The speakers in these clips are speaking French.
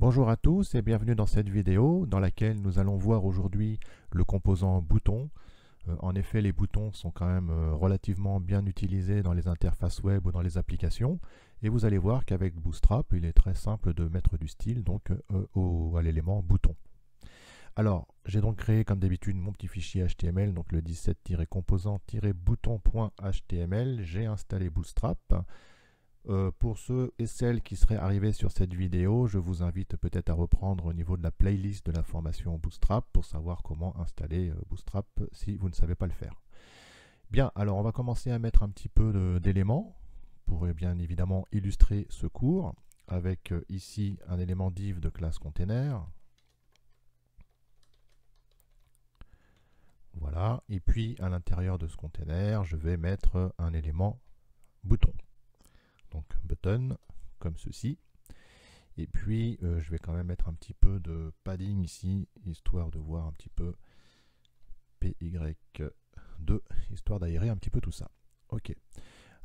Bonjour à tous et bienvenue dans cette vidéo dans laquelle nous allons voir aujourd'hui le composant bouton. Euh, en effet, les boutons sont quand même euh, relativement bien utilisés dans les interfaces web ou dans les applications. Et vous allez voir qu'avec Bootstrap, il est très simple de mettre du style donc euh, au, à l'élément bouton. Alors, j'ai donc créé comme d'habitude mon petit fichier HTML, donc le 17-composant-bouton.html. J'ai installé Bootstrap. Euh, pour ceux et celles qui seraient arrivés sur cette vidéo, je vous invite peut-être à reprendre au niveau de la playlist de la formation Bootstrap pour savoir comment installer euh, Bootstrap si vous ne savez pas le faire. Bien, alors on va commencer à mettre un petit peu d'éléments pour eh bien évidemment illustrer ce cours avec euh, ici un élément div de classe container. Voilà, et puis à l'intérieur de ce container, je vais mettre un élément bouton donc button, comme ceci. Et puis, euh, je vais quand même mettre un petit peu de padding ici, histoire de voir un petit peu PY2, histoire d'aérer un petit peu tout ça. Ok.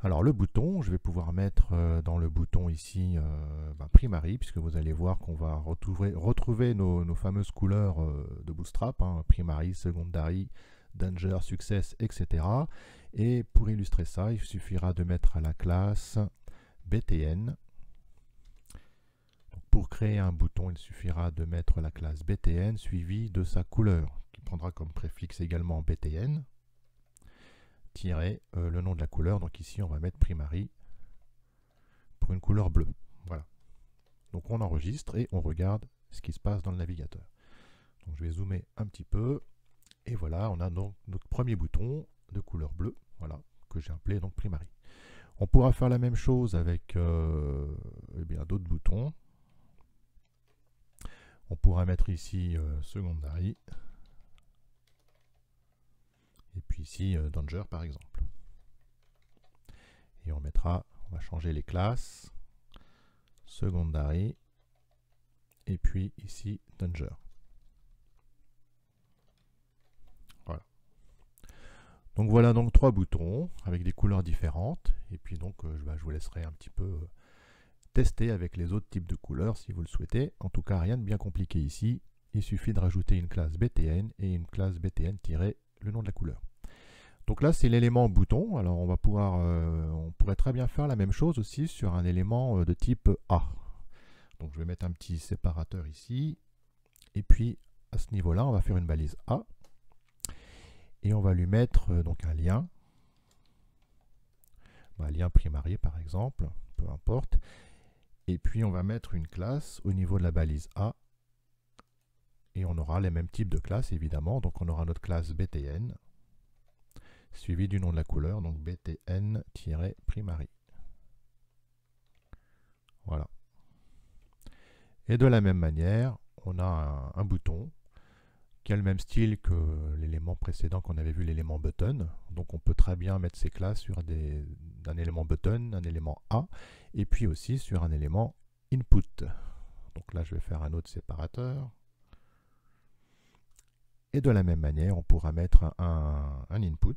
Alors le bouton, je vais pouvoir mettre euh, dans le bouton ici euh, ben, Primary, puisque vous allez voir qu'on va retrouver, retrouver nos, fameuses couleurs de Bootstrap, hein, Primary, Secondary, Danger, Success, etc. Et pour illustrer ça, il suffira de mettre à la classe btn. pour créer un bouton, il suffira de mettre la classe btn suivie de sa couleur, qui prendra comme préfixe également btn, tirer euh, le nom de la couleur. Donc ici, on va mettre primary pour une couleur bleue. Voilà. Donc on enregistre et on regarde ce qui se passe dans le navigateur. Donc je vais zoomer un petit peu. Et voilà, on a donc notre premier bouton de couleur bleue, voilà, que j'ai appelé donc primary. On pourra faire la même chose avec euh, eh bien d'autres boutons. On pourra mettre ici euh, secondary. Et puis ici euh, danger par exemple. Et on mettra, on va changer les classes. Secondary. Et puis ici danger. Voilà. Donc voilà donc trois boutons avec des couleurs différentes et puis donc, euh, bah, je vous laisserai un petit peu euh, tester avec les autres types de couleurs si vous le souhaitez. En tout cas, rien de bien compliqué ici. Il suffit de rajouter une classe BTN et une classe BTN- le nom de la couleur. Donc là, c'est l'élément bouton. Alors on va pouvoir, euh, on pourrait très bien faire la même chose aussi sur un élément de type A. Donc je vais mettre un petit séparateur ici. Et puis à ce niveau-là, on va faire une balise A. Et on va lui mettre donc un lien un lien primarié par exemple, peu importe. Et puis on va mettre une classe au niveau de la balise A. Et on aura les mêmes types de classes évidemment. Donc on aura notre classe btn suivi du nom de la couleur, donc btn-primary. Voilà. Et de la même manière, on a un bouton qui a le même style que l'élément précédent qu'on avait vu, l'élément button. Donc on peut très bien mettre ces classes sur des, un élément button, un élément A, et puis aussi sur un élément input. Donc là, je vais faire un autre séparateur. Et de la même manière, on pourra mettre un, input,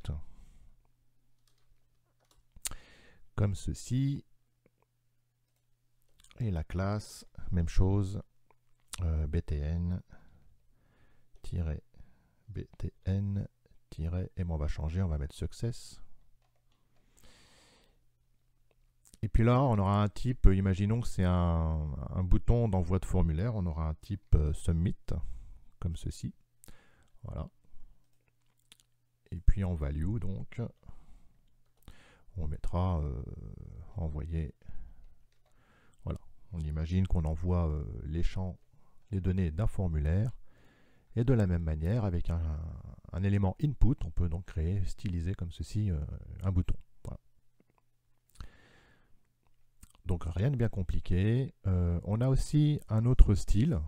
comme ceci. Et la classe, même chose, euh, btn, btn et on va changer, on va mettre success. Et puis là, on aura un type, euh, imaginons que c'est un, bouton d'envoi de formulaire, on aura un type euh, submit, comme ceci. Voilà. Et puis en value, donc, on mettra euh, envoyer. Voilà. On imagine qu'on envoie les champs, les données d'un formulaire et de la même manière, avec un, élément input, on peut donc créer, styliser comme ceci, euh, un bouton. Donc rien de bien compliqué. Euh, on a aussi un autre style.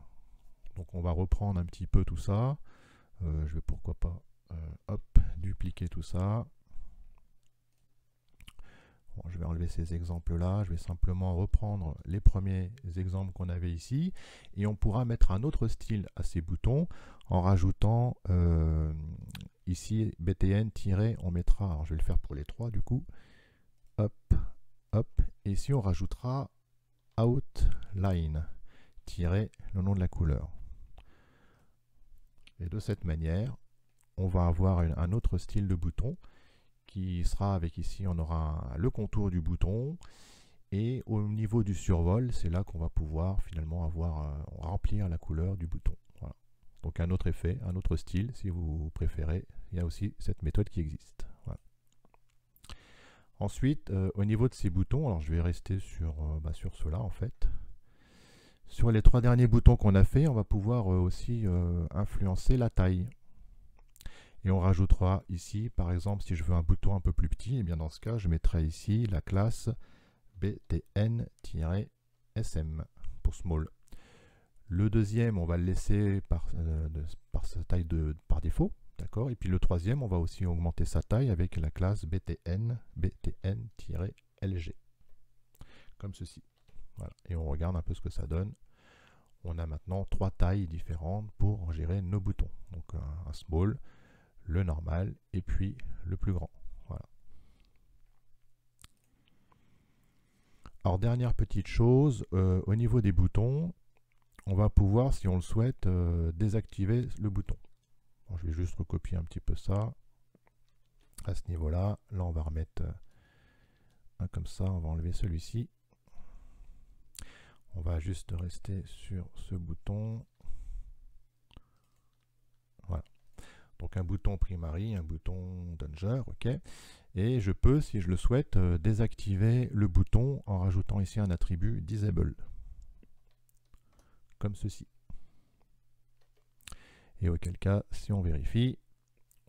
Donc on va reprendre un petit peu tout ça. Euh, je vais pourquoi pas hop, dupliquer tout ça ces exemples-là. Je vais simplement reprendre les premiers exemples qu'on avait ici. Et on pourra mettre un autre style à ces boutons en rajoutant euh, ici btn- on mettra, je vais le faire pour les trois du coup, hop, hop, et ici on rajoutera outline, tirer le nom de la couleur. Et de cette manière, on va avoir un autre style de bouton qui sera avec ici, on aura le contour du bouton. Et au niveau du survol, c'est là qu'on va pouvoir finalement avoir euh, remplir la couleur du bouton. Donc un autre effet, un autre style, si vous préférez. Il y a aussi cette méthode qui existe. Ensuite, euh, au niveau de ces boutons, alors je vais rester sur, euh, bah sur cela en fait. Sur les trois derniers boutons qu'on a fait, on va pouvoir euh, aussi influencer la taille. Et on rajoutera ici, par exemple, si je veux un bouton un peu plus petit, et eh bien dans ce cas, je mettrai ici la classe btn-sm pour small. Le deuxième, on va le laisser par, euh, par sa taille de, par défaut. D'accord Et puis le troisième, on va aussi augmenter sa taille avec la classe btn, btn-lg. Comme ceci. Et on regarde un peu ce que ça donne on a maintenant trois tailles différentes pour gérer nos boutons. Donc un, small, le normal et puis le plus grand. Voilà. Alors dernière petite chose, euh, au niveau des boutons, on va pouvoir, si on le souhaite, euh, désactiver le bouton. je vais juste recopier un petit peu ça. À ce niveau-là, là on va remettre euh, comme ça, on va enlever celui-ci. On va juste rester sur ce bouton. Donc un bouton primary, un bouton danger, ok. Et je peux, si je le souhaite, euh, désactiver le bouton en rajoutant ici un attribut disable. Comme ceci. Et auquel cas, si on vérifie,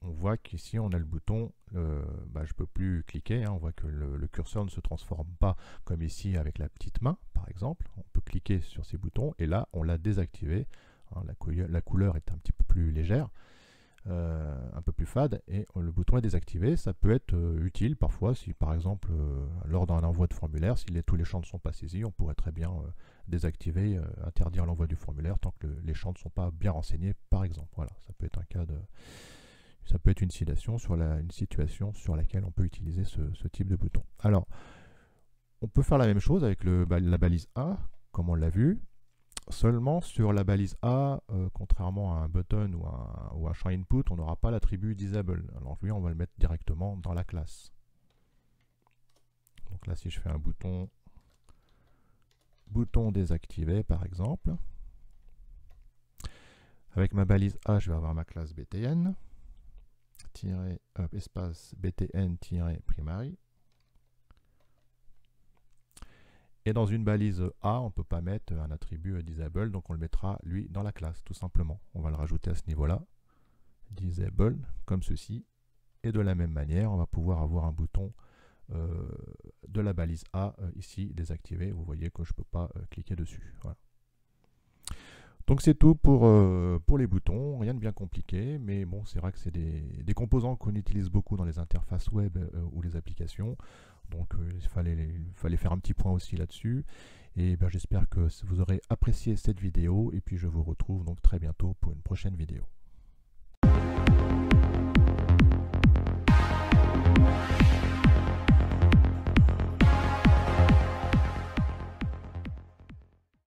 on voit qu'ici on a le bouton, euh, bah, je ne peux plus cliquer, hein. on voit que le, curseur ne se transforme pas comme ici avec la petite main par exemple. On peut cliquer sur ces boutons et là on l'a désactivé. Hein. la, couleur est un petit peu plus légère. Euh, un peu plus fade et euh, le bouton est désactivé. Ça peut être euh, utile parfois si par exemple lors d'un envoi de formulaire, si tous les champs ne sont pas saisis, on pourrait très bien désactiver, interdire l'envoi du formulaire tant que les champs ne sont pas bien renseignés par exemple. Voilà, ça peut être un cas de... Ça peut être une situation sur, la, une situation sur laquelle on peut utiliser ce, type de bouton. Alors, on peut faire la même chose avec le, la balise A, comme on l'a vu seulement sur la balise A, euh, contrairement à un button ou un ou un champ input, on n'aura pas l'attribut disable. Alors lui, on va le mettre directement dans la classe. Donc là, si je fais un bouton, bouton désactivé par exemple, avec ma balise A, je vais avoir ma classe btn, euh, espace btn-primary, Et dans une balise A, on ne peut pas mettre un attribut disable, donc on le mettra lui dans la classe, tout simplement. On va le rajouter à ce niveau-là, disable, comme ceci. Et de la même manière, on va pouvoir avoir un bouton euh, de la balise A euh, ici désactivé. Vous voyez que je ne peux pas euh, cliquer dessus. Donc c'est tout pour, pour, les boutons, rien de bien compliqué, mais bon c'est vrai que c'est des, composants qu'on utilise beaucoup dans les interfaces web ou les applications. Donc euh, il fallait, faire un petit point aussi là-dessus. Et ben, j'espère que vous aurez apprécié cette vidéo. Et puis je vous retrouve donc très bientôt pour une prochaine vidéo.